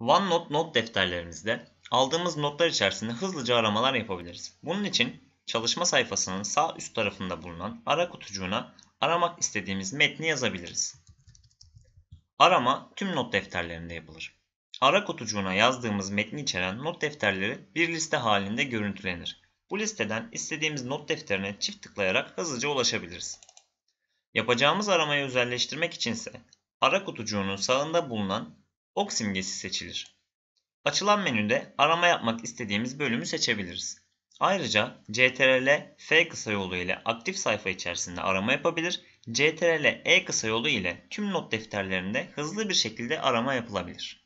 OneNote not defterlerimizde aldığımız notlar içerisinde hızlıca aramalar yapabiliriz. Bunun için çalışma sayfasının sağ üst tarafında bulunan ara kutucuğuna aramak istediğimiz metni yazabiliriz. Arama tüm not defterlerinde yapılır. Ara kutucuğuna yazdığımız metni içeren not defterleri bir liste halinde görüntülenir. Bu listeden istediğimiz not defterine çift tıklayarak hızlıca ulaşabiliriz. Yapacağımız aramayı özelleştirmek içinse ise ara kutucuğunun sağında bulunan ok simgesi seçilir. Açılan menüde arama yapmak istediğimiz bölümü seçebiliriz. Ayrıca CTRL F kısa yolu ile aktif sayfa içerisinde arama yapabilir, CTRL E kısa yolu ile tüm not defterlerinde hızlı bir şekilde arama yapılabilir.